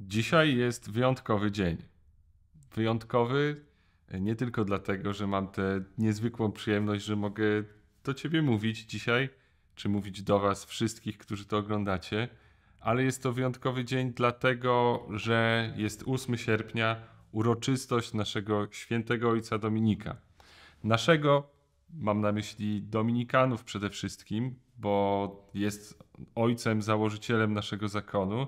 Dzisiaj jest wyjątkowy dzień. Wyjątkowy e, nie tylko dlatego, że mam tę niezwykłą przyjemność, że mogę do Ciebie mówić dzisiaj, czy mówić do Was wszystkich, którzy to oglądacie, ale jest to wyjątkowy dzień dlatego, że jest 8 sierpnia, uroczystość naszego świętego ojca Dominika. Naszego, mam na myśli Dominikanów przede wszystkim, bo jest ojcem, założycielem naszego zakonu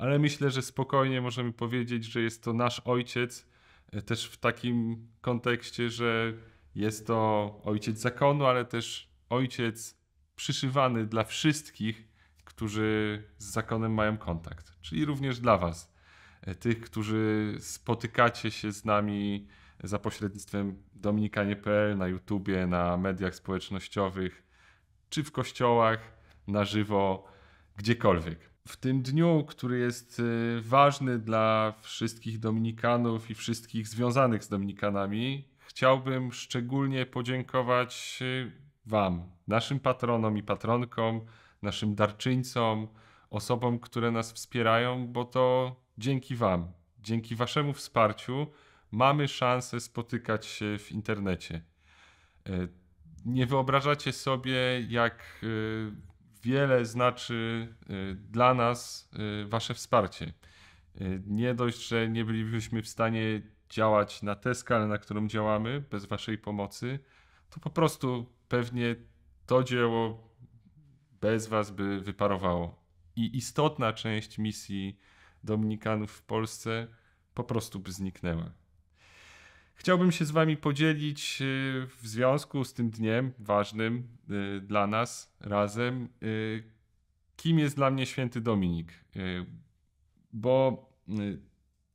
ale myślę, że spokojnie możemy powiedzieć, że jest to nasz ojciec, e, też w takim kontekście, że jest to ojciec zakonu, ale też ojciec przyszywany dla wszystkich, którzy z zakonem mają kontakt, czyli również dla Was, e, tych, którzy spotykacie się z nami za pośrednictwem dominikanie.pl na YouTubie, na mediach społecznościowych, czy w kościołach, na żywo, gdziekolwiek w tym dniu, który jest y, ważny dla wszystkich Dominikanów i wszystkich związanych z Dominikanami, chciałbym szczególnie podziękować y, Wam, naszym patronom i patronkom, naszym darczyńcom, osobom, które nas wspierają, bo to dzięki Wam, dzięki Waszemu wsparciu mamy szansę spotykać się w internecie. Y, nie wyobrażacie sobie, jak wiele znaczy y, dla nas y, Wasze wsparcie. Y, nie dość, że nie bylibyśmy w stanie działać na tę skalę, na którą działamy, bez Waszej pomocy, to po prostu pewnie to dzieło bez Was by wyparowało. I istotna część misji Dominikanów w Polsce po prostu by zniknęła. Chciałbym się z Wami podzielić y, w związku z tym dniem ważnym y, dla nas razem, y, kim jest dla mnie święty Dominik. Bo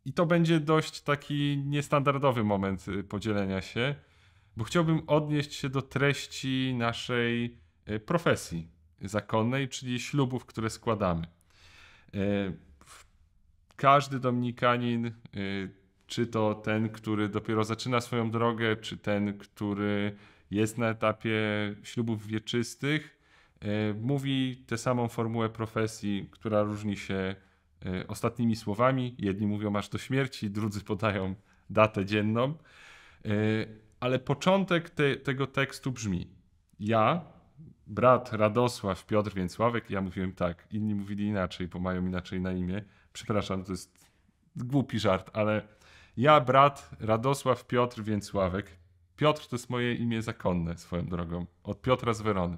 i to będzie dość taki niestandardowy moment podzielenia się, bo chciałbym odnieść się do treści naszej profesji zakonnej, czyli ślubów, które składamy. Każdy Dominikanin czy to ten, który dopiero zaczyna swoją drogę, czy ten, który jest na etapie ślubów wieczystych, e, mówi tę samą formułę profesji, która różni się e, ostatnimi słowami. Jedni mówią aż do śmierci, drudzy podają datę dzienną. E, ale początek te, tego tekstu brzmi: Ja, brat Radosław, Piotr Więcławek, ja mówiłem tak, inni mówili inaczej, bo mają inaczej na imię. Przepraszam, to jest głupi żart, ale ja, brat Radosław Piotr Więcławek. Piotr to jest moje imię zakonne, swoją drogą, od Piotra z Werony.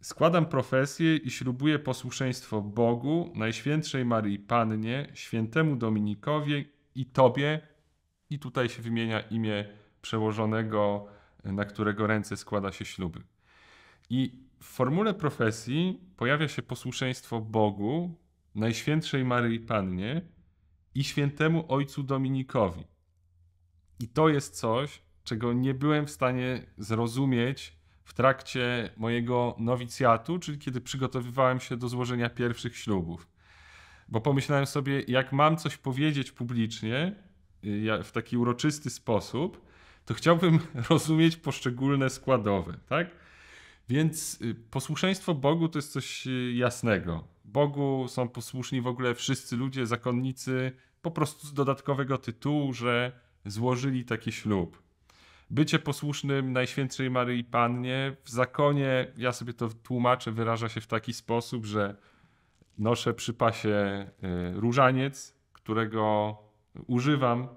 Składam profesję i ślubuję posłuszeństwo Bogu, Najświętszej Marii Pannie, świętemu Dominikowi i Tobie. I tutaj się wymienia imię przełożonego, na którego ręce składa się śluby. I w formule profesji pojawia się posłuszeństwo Bogu, Najświętszej Maryi Pannie i świętemu ojcu Dominikowi. I to jest coś, czego nie byłem w stanie zrozumieć w trakcie mojego nowicjatu, czyli kiedy przygotowywałem się do złożenia pierwszych ślubów. Bo pomyślałem sobie, jak mam coś powiedzieć publicznie y, w taki uroczysty sposób, to chciałbym rozumieć poszczególne składowe, tak? Więc y, posłuszeństwo Bogu to jest coś y, jasnego. Bogu są posłuszni w ogóle wszyscy ludzie, zakonnicy, po prostu z dodatkowego tytułu, że złożyli taki ślub. Bycie posłusznym Najświętszej Maryi Pannie w zakonie, ja sobie to tłumaczę, wyraża się w taki sposób, że noszę przy pasie y, różaniec, którego używam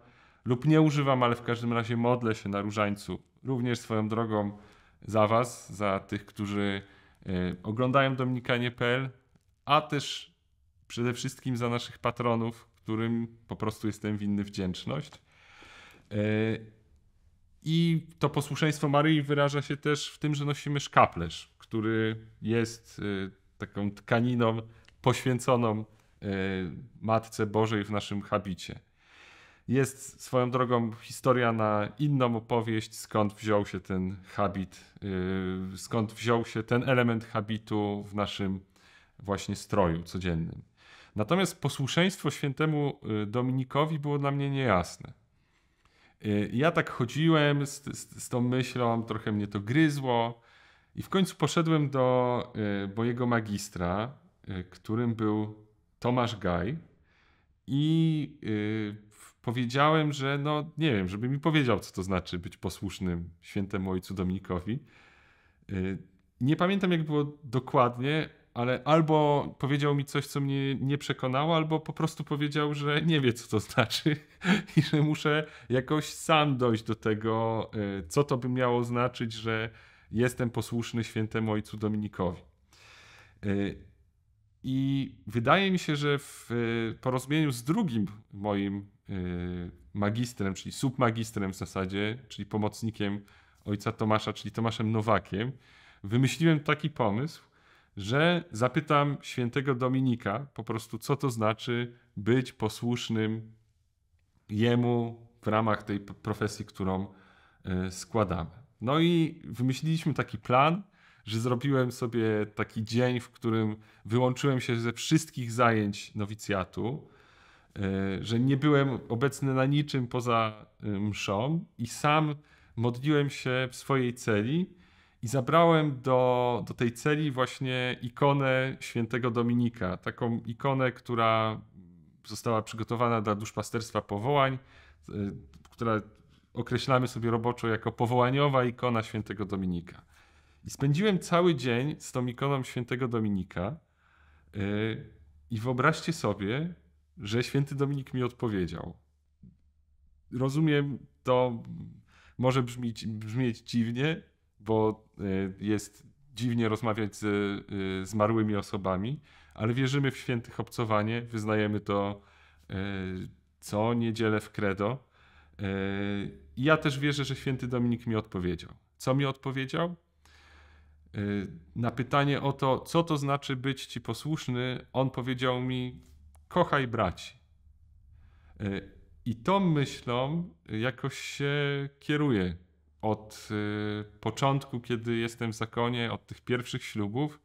lub nie używam, ale w każdym razie modlę się na różańcu. Również swoją drogą za Was, za tych, którzy y, oglądają dominikanie.pl, a też przede wszystkim za naszych patronów, którym po prostu jestem winny wdzięczność. E, I to posłuszeństwo Maryi wyraża się też w tym, że nosimy szkaplerz, który jest e, taką tkaniną poświęconą e, Matce Bożej w naszym habicie. Jest swoją drogą historia na inną opowieść, skąd wziął się ten habit, skąd wziął się ten element habitu w naszym właśnie stroju codziennym. Natomiast posłuszeństwo świętemu y, Dominikowi było dla mnie niejasne. Y, ja tak chodziłem z, z, z tą myślą, trochę mnie to gryzło i w końcu poszedłem do y, mojego magistra, którym był Tomasz Gaj i powiedziałem, że no nie wiem, żeby mi powiedział, co to znaczy być posłusznym świętemu ojcu Dominikowi. Nie pamiętam, jak było dokładnie, ale albo powiedział mi coś, co mnie nie przekonało, albo po prostu powiedział, że nie wie, co to znaczy i że muszę jakoś sam dojść do tego, e, co to by miało znaczyć, że jestem posłuszny świętemu ojcu Dominikowi. E, I wydaje mi się, że w e, porozumieniu z drugim moim magistrem, czyli submagistrem w zasadzie, czyli pomocnikiem ojca Tomasza, czyli Tomaszem Nowakiem, wymyśliłem taki pomysł, że zapytam świętego Dominika po prostu, co to znaczy być posłusznym jemu w ramach tej profesji, którą e, składamy. No i wymyśliliśmy taki plan, że zrobiłem sobie taki dzień, w którym wyłączyłem się ze wszystkich zajęć nowicjatu, e, że nie byłem obecny na niczym poza e, mszą i sam modliłem się w swojej celi i zabrałem do, do tej celi właśnie ikonę świętego Dominika. Taką ikonę, która została przygotowana dla duszpasterstwa powołań, e, która określamy sobie roboczo jako powołaniowa ikona świętego Dominika. I spędziłem cały dzień z tą ikoną świętego Dominika. E, I wyobraźcie sobie, że święty Dominik mi odpowiedział. Rozumiem, to może brzmieć, brzmieć dziwnie, bo y, jest dziwnie rozmawiać z y, zmarłymi osobami, ale wierzymy w świętych obcowanie, wyznajemy to y, co niedzielę w credo. I ja też wierzę, że święty Dominik mi odpowiedział. Co mi odpowiedział? Na pytanie o to, co to znaczy być ci posłuszny, on powiedział mi: kochaj braci. I tą myślą jakoś się kieruje od y, początku, kiedy jestem w zakonie, od tych pierwszych ślubów,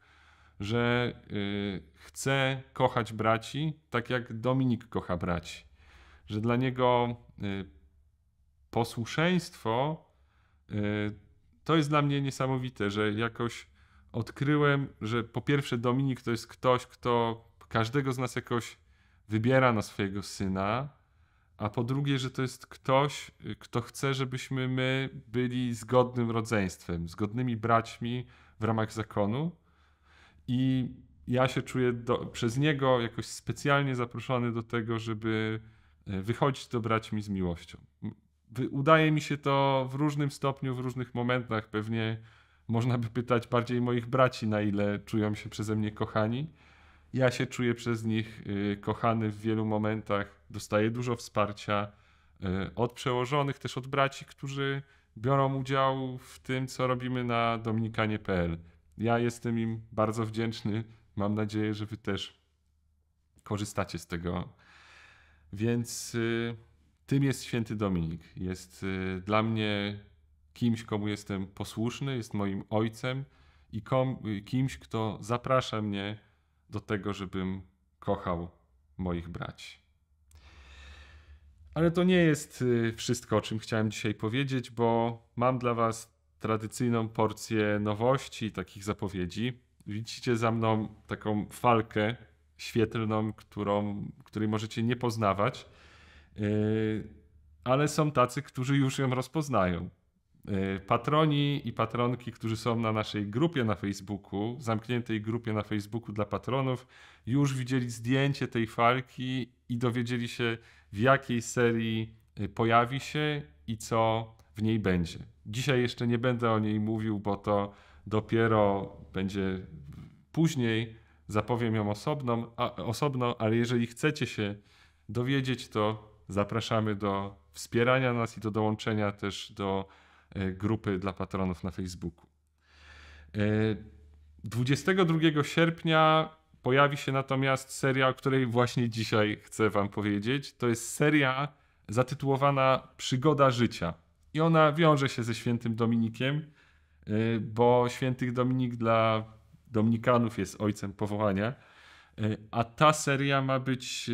że y, chcę kochać braci tak jak Dominik kocha braci. Że dla niego y, posłuszeństwo to jest dla mnie niesamowite, że jakoś odkryłem, że po pierwsze Dominik to jest ktoś, kto każdego z nas jakoś wybiera na swojego syna, a po drugie, że to jest ktoś, y, kto chce, żebyśmy my byli zgodnym rodzeństwem, zgodnymi braćmi w ramach zakonu. I ja się czuję do, przez niego jakoś specjalnie zaproszony do tego, żeby y, wychodzić do braćmi z miłością. Udaje mi się to w różnym stopniu, w różnych momentach. Pewnie można by pytać bardziej moich braci, na ile czują się przeze mnie kochani ja się czuję przez nich y, kochany w wielu momentach, dostaję dużo wsparcia y, od przełożonych, też od braci, którzy biorą udział w tym, co robimy na dominikanie.pl. Ja jestem im bardzo wdzięczny. Mam nadzieję, że Wy też korzystacie z tego. Więc y, tym jest święty Dominik. Jest dla mnie kimś, komu jestem posłuszny, jest moim ojcem i kom, kimś, kto zaprasza mnie do tego, żebym kochał moich braci. Ale to nie jest y, wszystko, o czym chciałem dzisiaj powiedzieć, bo mam dla Was tradycyjną porcję nowości, takich zapowiedzi. Widzicie za mną taką falkę świetlną, którą, której możecie nie poznawać, y, ale są tacy, którzy już ją rozpoznają. Y, patroni i patronki, którzy są na naszej grupie na Facebooku, zamkniętej grupie na Facebooku dla patronów, już widzieli zdjęcie tej falki i dowiedzieli się, w jakiej serii y, pojawi się i co w niej będzie. Dzisiaj jeszcze nie będę o niej mówił, bo to dopiero będzie później. Zapowiem ją osobno, a, osobno ale jeżeli chcecie się dowiedzieć, to zapraszamy do wspierania nas i do dołączenia też do E, grupy dla patronów na Facebooku. 22 e, sierpnia pojawi się natomiast seria, o której właśnie dzisiaj chcę Wam powiedzieć. To jest seria zatytułowana Przygoda życia. I ona wiąże się ze świętym Dominikiem, e, bo święty Dominik dla Dominikanów jest ojcem powołania. A ta seria ma być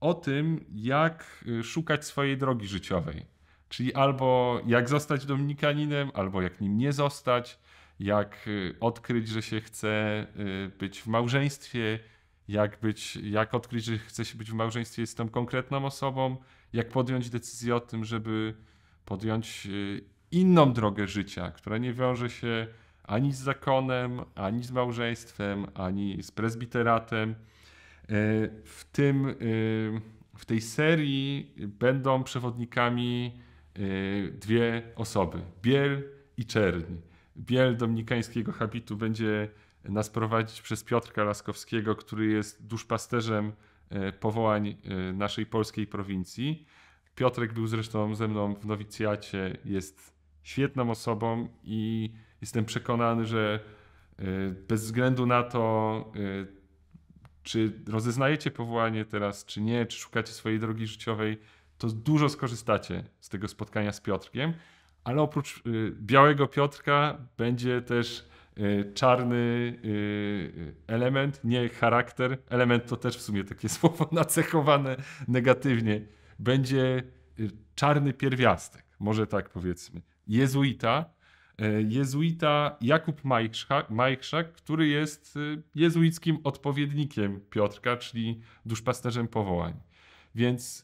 o tym, jak szukać swojej drogi życiowej Czyli albo jak zostać dominikaninem, albo jak nim nie zostać, jak y, odkryć, że się chce y, być w małżeństwie, jak, być, jak odkryć, że chce się być w małżeństwie z tą konkretną osobą, jak podjąć decyzję o tym, żeby podjąć y, inną drogę życia, która nie wiąże się ani z zakonem, ani z małżeństwem, ani z prezbiteratem. W, tym, w tej serii będą przewodnikami Y, dwie osoby, Biel i Czerni. Biel dominikańskiego habitu będzie nas prowadzić przez Piotrka Laskowskiego, który jest duszpasterzem y, powołań y, naszej polskiej prowincji. Piotrek był zresztą ze mną w nowicjacie, jest świetną osobą i jestem przekonany, że bez względu na to, czy rozeznajecie powołanie teraz, czy nie, czy szukacie swojej drogi życiowej, to dużo skorzystacie z tego spotkania z Piotrkiem, ale oprócz y, białego Piotrka będzie też y, czarny y, element, nie charakter. Element to też w sumie takie słowo nacechowane negatywnie. Będzie czarny pierwiastek, może tak powiedzmy. Jezuita, jezuita Jakub Majchrzak, Majchrzak, który jest jezuickim odpowiednikiem Piotrka, czyli duszpasterzem powołań. Więc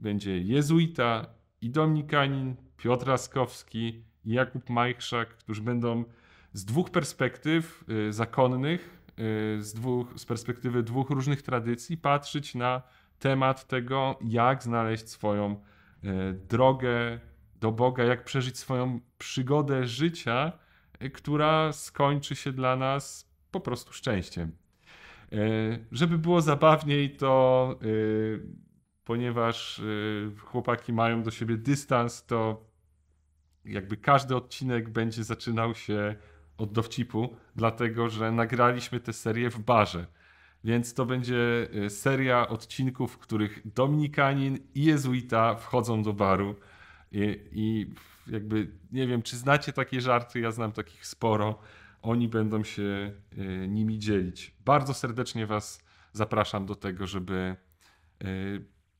będzie jezuita i dominikanin, Piotr Raskowski i Jakub Majchrzak, którzy będą z dwóch perspektyw y, zakonnych, y, z, dwóch, z perspektywy dwóch różnych tradycji patrzeć na temat tego, jak znaleźć swoją y, drogę do Boga, jak przeżyć swoją przygodę życia, która skończy się dla nas po prostu szczęściem. Żeby było zabawniej, to ponieważ y, chłopaki mają do siebie dystans, to jakby każdy odcinek będzie zaczynał się od dowcipu, dlatego że nagraliśmy tę serię w barze. Więc to będzie y, seria odcinków, w których Dominikanin i Jezuita wchodzą do baru. I, I, jakby nie wiem, czy znacie takie żarty, ja znam takich sporo. Oni będą się y, nimi dzielić. Bardzo serdecznie Was zapraszam do tego, żeby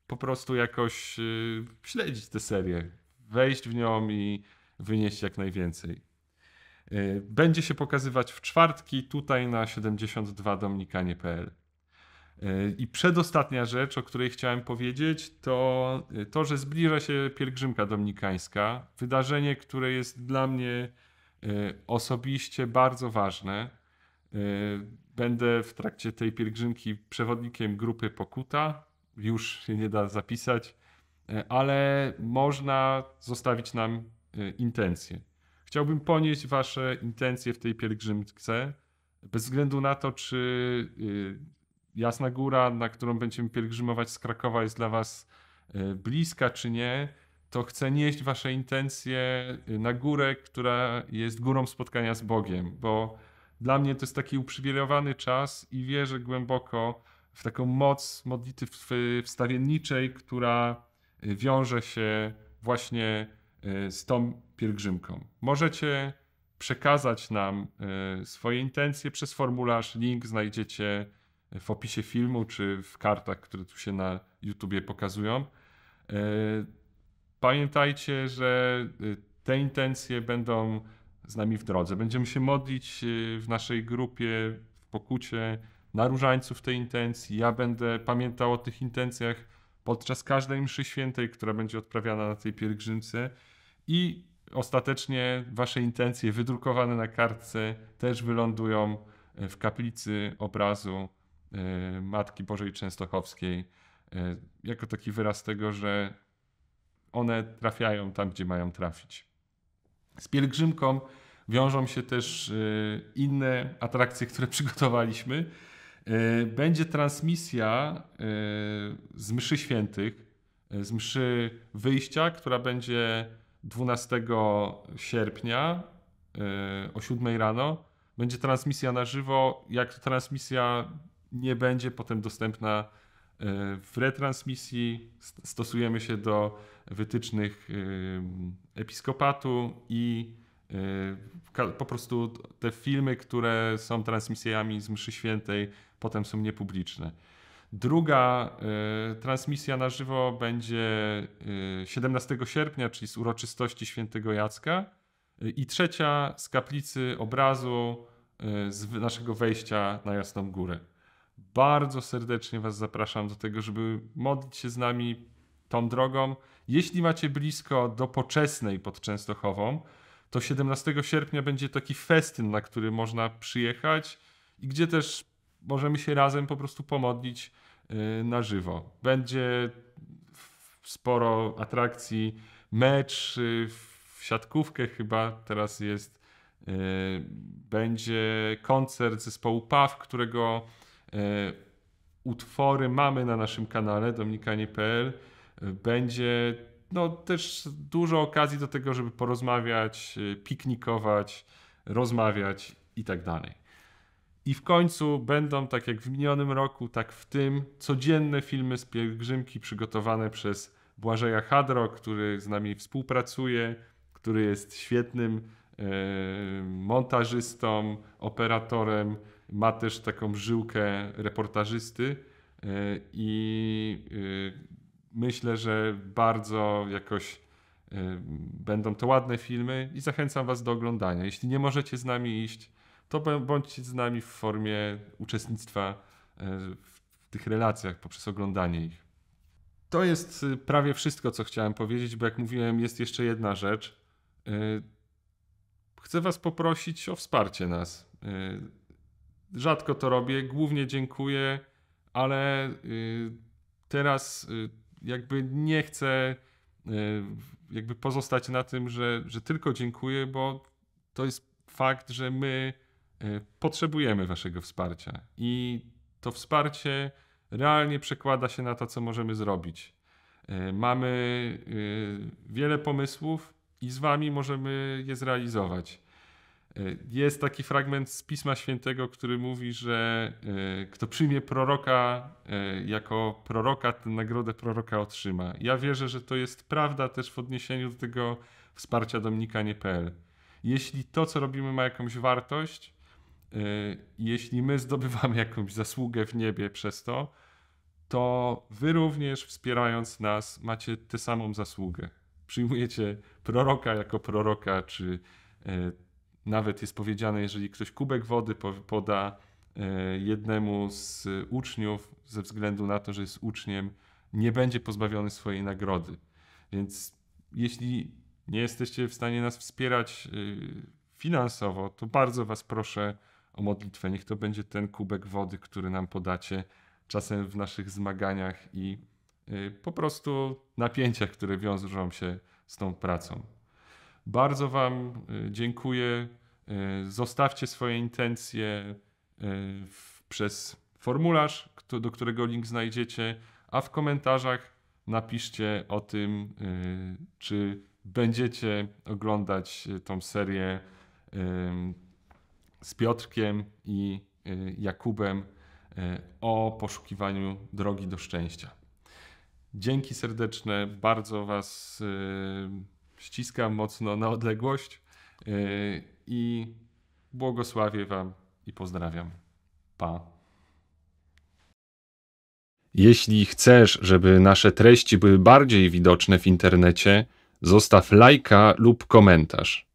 po prostu jakoś y, śledzić tę serię, wejść w nią i wynieść jak najwięcej. Y, będzie się pokazywać w czwartki tutaj na 72dominikanie.pl. Y, I przedostatnia rzecz, o której chciałem powiedzieć, to to, że zbliża się pielgrzymka dominikańska. Wydarzenie, które jest dla mnie osobiście bardzo ważne. Będę w trakcie tej pielgrzymki przewodnikiem grupy Pokuta, już się nie da zapisać, e, ale można zostawić nam e, intencje. Chciałbym ponieść Wasze intencje w tej pielgrzymce, bez względu na to, czy e, Jasna Góra, na którą będziemy pielgrzymować z Krakowa, jest dla Was bliska, czy nie. To chcę nieść Wasze intencje na górę, która jest górą spotkania z Bogiem, bo dla mnie to jest taki uprzywilejowany czas i wierzę głęboko, w taką moc modlitwy wstawienniczej, która y, wiąże się właśnie y, z tą pielgrzymką. Możecie przekazać nam y, swoje intencje przez formularz. Link znajdziecie w opisie filmu czy w kartach, które tu się na YouTubie pokazują. Pamiętajcie, że te intencje będą z nami w drodze. Będziemy się modlić w naszej grupie, w pokucie na różańców tej intencji. Ja będę pamiętał o tych intencjach podczas każdej mszy świętej, która będzie odprawiana na tej pielgrzymce i ostatecznie wasze intencje wydrukowane na kartce też wylądują e, w kaplicy obrazu e, Matki Bożej Częstochowskiej e, jako taki wyraz tego, że one trafiają tam, gdzie mają trafić. Z pielgrzymką wiążą się też inne atrakcje, które przygotowaliśmy. E, będzie transmisja e, z Mszy Świętych, e, z Mszy Wyjścia, która będzie 12 sierpnia o 7 rano. Będzie transmisja na żywo. Jak transmisja nie będzie potem dostępna w retransmisji, stosujemy się do wytycznych episkopatu i Yy, po prostu te filmy, które są transmisjami z Mszy Świętej, potem są niepubliczne. Druga yy, transmisja na żywo będzie 17 yy, sierpnia, czyli z uroczystości Świętego Jacka. I trzecia z kaplicy obrazu z naszego wejścia na Jasną Górę. Bardzo serdecznie Was zapraszam do tego, żeby modlić się z nami tą drogą. Jeśli macie blisko do Poczesnej pod Częstochową, to 17 sierpnia będzie taki festyn, na który można przyjechać i gdzie też możemy się razem po prostu pomodlić y, na żywo. Będzie sporo atrakcji, mecz y, w siatkówkę chyba teraz jest. Y, będzie koncert zespołu PAW, którego utwory mamy na naszym kanale dominikanie.pl. Będzie no, też dużo okazji do tego, żeby porozmawiać, y, piknikować, rozmawiać i tak dalej. I w końcu będą, tak jak w minionym roku, tak w tym, codzienne filmy z pielgrzymki przygotowane przez Błażeja Hadro, który z nami współpracuje, który jest świetnym e, montażystą, operatorem, ma też taką żyłkę reportażysty. E, I y, myślę, że bardzo jakoś y, będą to ładne filmy i zachęcam Was do oglądania. Jeśli nie możecie z nami iść, to bądźcie z nami w formie uczestnictwa y, w tych relacjach poprzez oglądanie ich. To jest y, prawie wszystko, co chciałem powiedzieć, bo jak mówiłem, jest jeszcze jedna rzecz. Chcę Was poprosić o wsparcie nas. Rzadko to robię, głównie dziękuję, ale teraz jakby nie chcę e, jakby pozostać na tym, że, że tylko dziękuję, bo to jest fakt, że my e, potrzebujemy waszego wsparcia i to wsparcie realnie przekłada się na to, co możemy zrobić. E, mamy wiele pomysłów i z wami możemy je zrealizować. E, jest taki fragment z Pisma Świętego, który mówi, że e, kto przyjmie proroka e, jako proroka, tę nagrodę proroka otrzyma. Ja wierzę, że to jest prawda też w odniesieniu do tego wsparcia dominikanie.pl. Jeśli to, co robimy, ma jakąś wartość, jeśli my zdobywamy jakąś zasługę w niebie przez to, to wy również wspierając nas macie tę samą zasługę. Przyjmujecie proroka jako proroka, czy nawet jest powiedziane, jeżeli ktoś kubek wody poda e, jednemu z uczniów, ze względu na to, że jest uczniem, nie będzie pozbawiony swojej nagrody. Więc jeśli nie jesteście w stanie nas wspierać e, finansowo, to bardzo Was proszę o modlitwę. Niech to będzie ten kubek wody, który nam podacie czasem w naszych zmaganiach i e, po prostu napięciach, które wiążą się z tą pracą. Bardzo Wam e, dziękuję. E, zostawcie swoje intencje e, przez formularz, do którego link znajdziecie, a w komentarzach napiszcie o tym, czy będziecie oglądać tą serię z Piotrkiem i Jakubem o poszukiwaniu drogi do szczęścia. Dzięki serdeczne, bardzo Was ściskam mocno na odległość e, i błogosławię Wam i pozdrawiam. Pa. Jeśli chcesz, żeby nasze treści były bardziej widoczne w internecie, zostaw lajka lub komentarz.